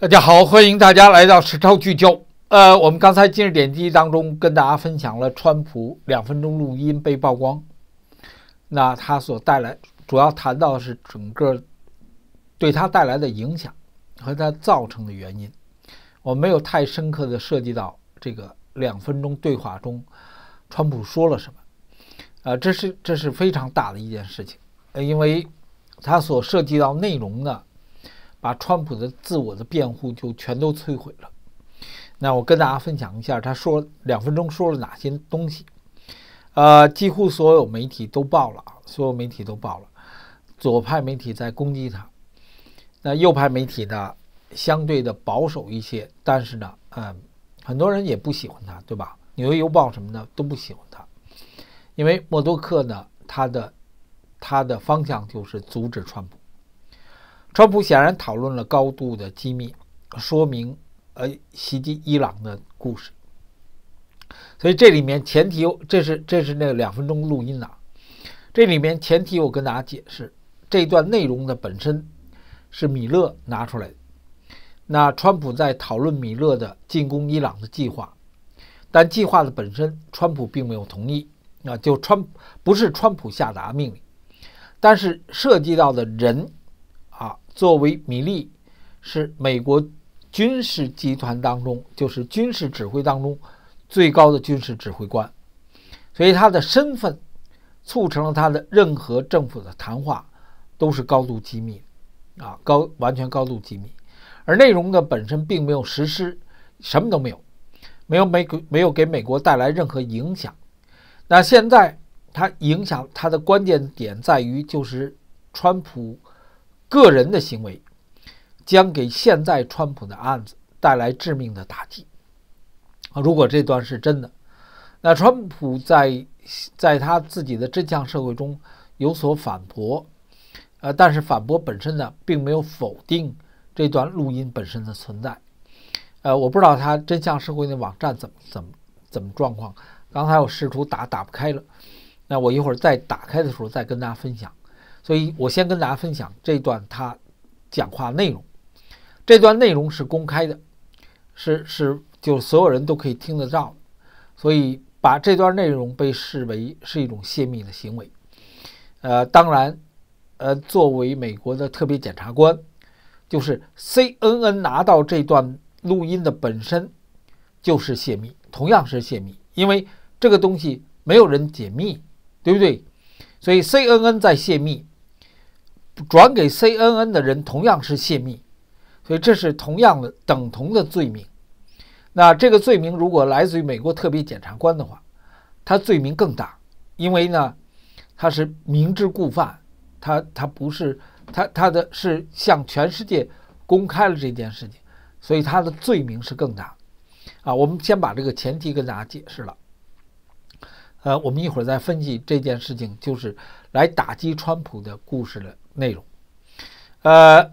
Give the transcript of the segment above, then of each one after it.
大家好，欢迎大家来到《时超聚焦》。呃，我们刚才今日点击当中跟大家分享了川普两分钟录音被曝光，那他所带来主要谈到的是整个对他带来的影响和他造成的原因。我没有太深刻的涉及到这个两分钟对话中川普说了什么。啊，这是这是非常大的一件事情，呃，因为它所涉及到内容呢。把川普的自我的辩护就全都摧毁了。那我跟大家分享一下，他说两分钟说了哪些东西。呃，几乎所有媒体都报了啊，所有媒体都报了。左派媒体在攻击他，那右派媒体呢，相对的保守一些，但是呢，嗯，很多人也不喜欢他，对吧？《纽约邮报》什么的都不喜欢他，因为默多克呢，他的他的方向就是阻止川普。川普显然讨论了高度的机密，说明呃袭击伊朗的故事。所以这里面前提，这是这是那两分钟录音啊。这里面前提，我跟大家解释，这段内容的本身是米勒拿出来的。那川普在讨论米勒的进攻伊朗的计划，但计划的本身，川普并没有同意。那就川不是川普下达命令，但是涉及到的人。作为米利，是美国军事集团当中，就是军事指挥当中最高的军事指挥官，所以他的身份促成了他的任何政府的谈话都是高度机密，啊，高完全高度机密。而内容呢本身并没有实施，什么都没有，没有美没有给美国带来任何影响。那现在他影响他的关键点在于，就是川普。个人的行为将给现在川普的案子带来致命的打击啊！如果这段是真的，那川普在在他自己的真相社会中有所反驳，呃，但是反驳本身呢，并没有否定这段录音本身的存在。呃，我不知道他真相社会的网站怎么怎么怎么状况。刚才我试图打，打不开了。那我一会儿再打开的时候再跟大家分享。所以我先跟大家分享这段他讲话内容，这段内容是公开的，是是，就所有人都可以听得到。所以把这段内容被视为是一种泄密的行为。呃，当然，呃，作为美国的特别检察官，就是 C N N 拿到这段录音的本身就是泄密，同样是泄密，因为这个东西没有人解密，对不对？所以 C N N 在泄密。转给 CNN 的人同样是泄密，所以这是同样的等同的罪名。那这个罪名如果来自于美国特别检察官的话，他罪名更大，因为呢，他是明知故犯，他他不是他他的是向全世界公开了这件事情，所以他的罪名是更大。啊，我们先把这个前提跟大家解释了，呃，我们一会儿再分析这件事情，就是。来打击川普的故事的内容，呃，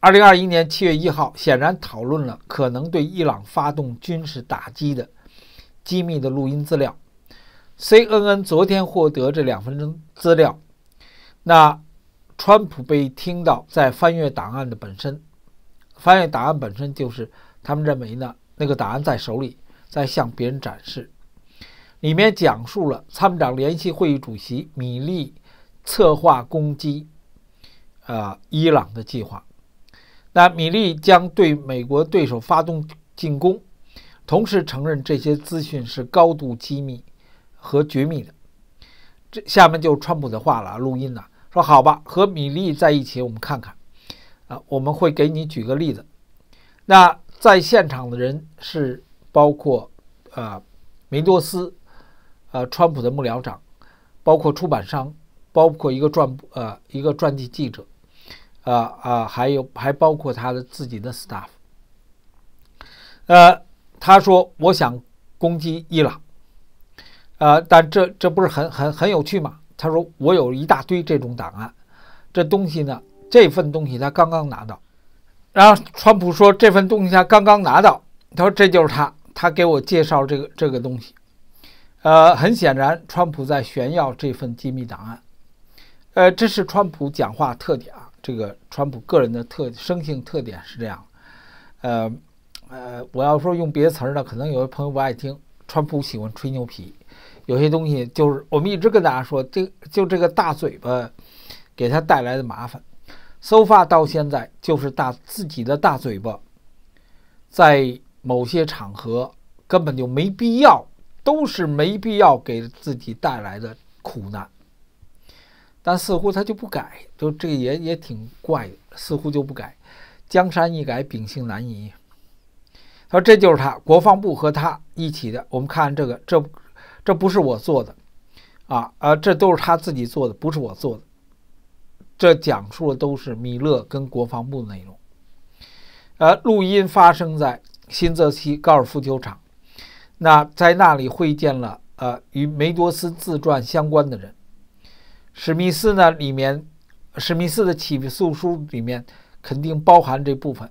二零二一年七月一号，显然讨论了可能对伊朗发动军事打击的机密的录音资料。CNN 昨天获得这两分钟资料，那川普被听到在翻阅档案的本身，翻阅档案本身就是他们认为呢，那个档案在手里，在向别人展示。里面讲述了参谋长联席会议主席米利策划攻击，呃，伊朗的计划。那米利将对美国对手发动进攻，同时承认这些资讯是高度机密和绝密的。这下面就川普的话了，录音呢说：“好吧，和米利在一起，我们看看。啊，我们会给你举个例子。那在现场的人是包括啊，梅多斯。”呃，川普的幕僚长，包括出版商，包括一个传呃一个传记记者，啊啊，还有还包括他的自己的 staff。呃，他说我想攻击伊朗，呃，但这这不是很很很有趣吗？他说我有一大堆这种档案，这东西呢，这份东西他刚刚拿到，然后川普说这份东西他刚刚拿到，他说这就是他，他给我介绍这个这个东西。呃，很显然，川普在炫耀这份机密档案。呃，这是川普讲话特点啊，这个川普个人的特生性特点是这样。呃，呃，我要说用别词儿呢，可能有些朋友不爱听。川普喜欢吹牛皮，有些东西就是我们一直跟大家说，这就这个大嘴巴给他带来的麻烦。so far 到现在就是大自己的大嘴巴，在某些场合根本就没必要。都是没必要给自己带来的苦难，但似乎他就不改，就这也也挺怪，似乎就不改。江山易改，秉性难移。他说这就是他，国防部和他一起的。我们看这个，这这不是我做的啊啊，这都是他自己做的，不是我做的。这讲述的都是米勒跟国防部的内容。呃，录音发生在新泽西高尔夫球场。那在那里会见了，呃，与梅多斯自传相关的人，史密斯呢？里面，史密斯的起诉书里面肯定包含这部分，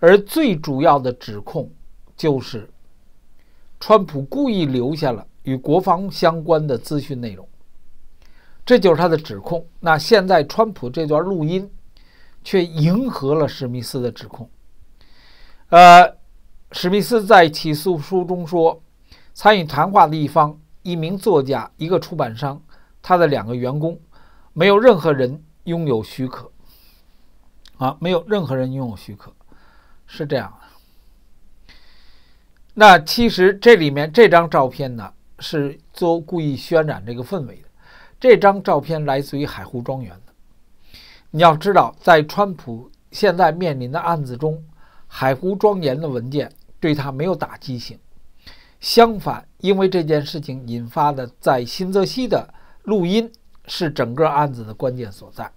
而最主要的指控就是，川普故意留下了与国防相关的资讯内容，这就是他的指控。那现在川普这段录音却迎合了史密斯的指控，呃。史密斯在起诉书中说：“参与谈话的一方，一名作家，一个出版商，他的两个员工，没有任何人拥有许可。啊，没有任何人拥有许可，是这样那其实这里面这张照片呢，是做故意渲染这个氛围的。这张照片来自于海湖庄园的。你要知道，在川普现在面临的案子中。”海湖庄园的文件对他没有打击性，相反，因为这件事情引发的在新泽西的录音是整个案子的关键所在，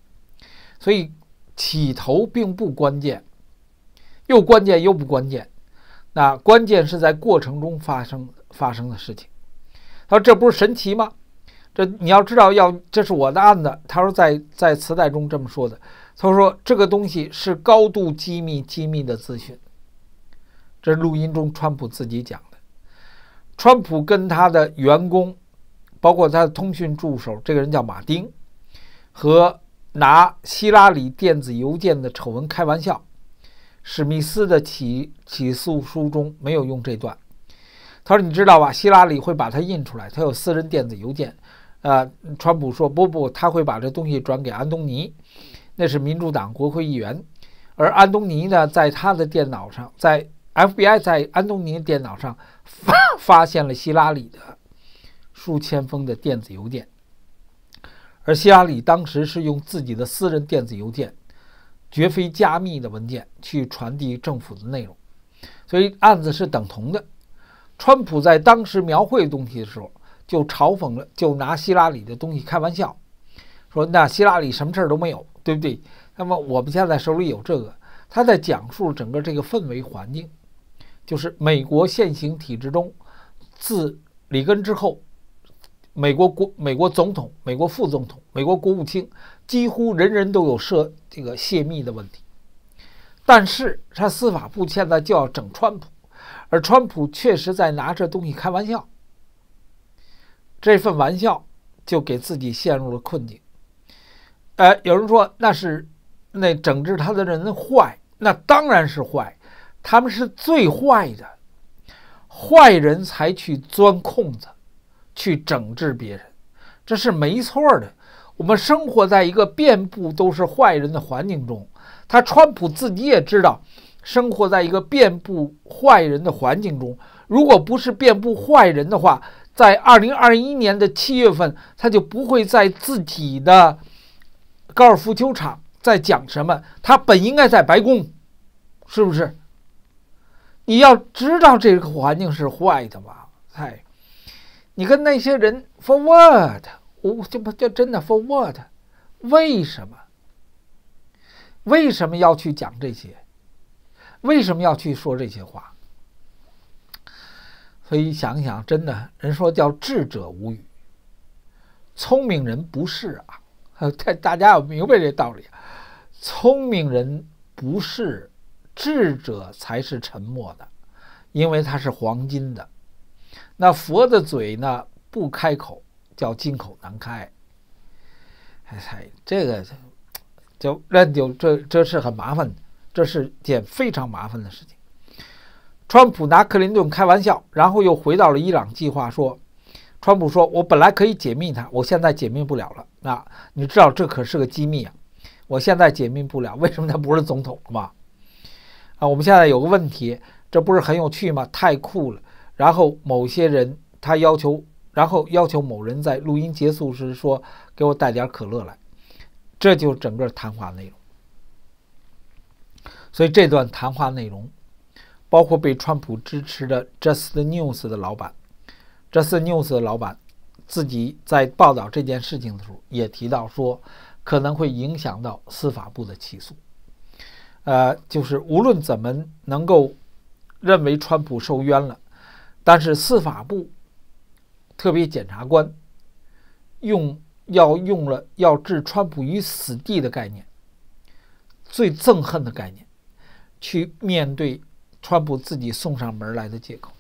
所以起头并不关键，又关键又不关键。那关键是在过程中发生发生的事情。他说：“这不是神奇吗？这你要知道，要这是我的案子。”他说：“在在磁带中这么说的。”他说：“这个东西是高度机密、机密的资讯。”这录音中，川普自己讲的。川普跟他的员工，包括他的通讯助手，这个人叫马丁，和拿希拉里电子邮件的丑闻开玩笑。史密斯的起起诉书中没有用这段。他说：“你知道吧？希拉里会把它印出来，他有私人电子邮件。”啊，川普说：“不不，他会把这东西转给安东尼。”那是民主党国会议员，而安东尼呢，在他的电脑上，在 FBI 在安东尼电脑上发发现了希拉里的数千封的电子邮件，而希拉里当时是用自己的私人电子邮件，绝非加密的文件去传递政府的内容，所以案子是等同的。川普在当时描绘东西的时候，就嘲讽了，就拿希拉里的东西开玩笑，说那希拉里什么事儿都没有。对不对？那么我们现在手里有这个，他在讲述整个这个氛围环境，就是美国现行体制中，自里根之后，美国国美国总统、美国副总统、美国国务卿，几乎人人都有涉这个泄密的问题。但是他司法部现在就要整川普，而川普确实在拿这东西开玩笑，这份玩笑就给自己陷入了困境。呃，有人说那是那整治他的人坏，那当然是坏，他们是最坏的，坏人才去钻空子，去整治别人，这是没错的。我们生活在一个遍布都是坏人的环境中，他川普自己也知道，生活在一个遍布坏人的环境中。如果不是遍布坏人的话，在二零二一年的七月份，他就不会在自己的。高尔夫球场在讲什么？他本应该在白宫，是不是？你要知道这个环境是坏的嘛？嗨，你跟那些人 for what？我这不这真的 for what？为什么？为什么要去讲这些？为什么要去说这些话？所以想一想，真的人说叫智者无语，聪明人不是啊。呃，大 大家要明白这道理，聪明人不是智者才是沉默的，因为他是黄金的。那佛的嘴呢不开口，叫金口难开。哎嗨，这个就那就这这是很麻烦的，这是件非常麻烦的事情。川普拿克林顿开玩笑，然后又回到了伊朗计划说。川普说：“我本来可以解密它，我现在解密不了了。那你知道这可是个机密啊！我现在解密不了，为什么他不是总统了啊，我们现在有个问题，这不是很有趣吗？太酷了！然后某些人他要求，然后要求某人在录音结束时说给我带点可乐来，这就是整个谈话内容。所以这段谈话内容包括被川普支持的 Just News 的老板。”这是 News 的老板自己在报道这件事情的时候也提到说，可能会影响到司法部的起诉。呃，就是无论怎么能够认为川普受冤了，但是司法部特别检察官用要用了要置川普于死地的概念，最憎恨的概念，去面对川普自己送上门来的借口。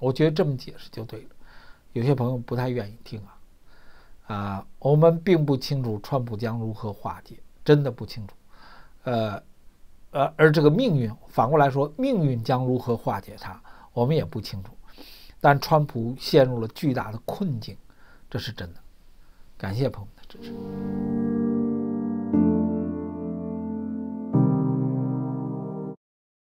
我觉得这么解释就对了，有些朋友不太愿意听啊，啊，我们并不清楚川普将如何化解，真的不清楚，呃，呃，而这个命运，反过来说，命运将如何化解它，我们也不清楚，但川普陷入了巨大的困境，这是真的，感谢朋友们的支持。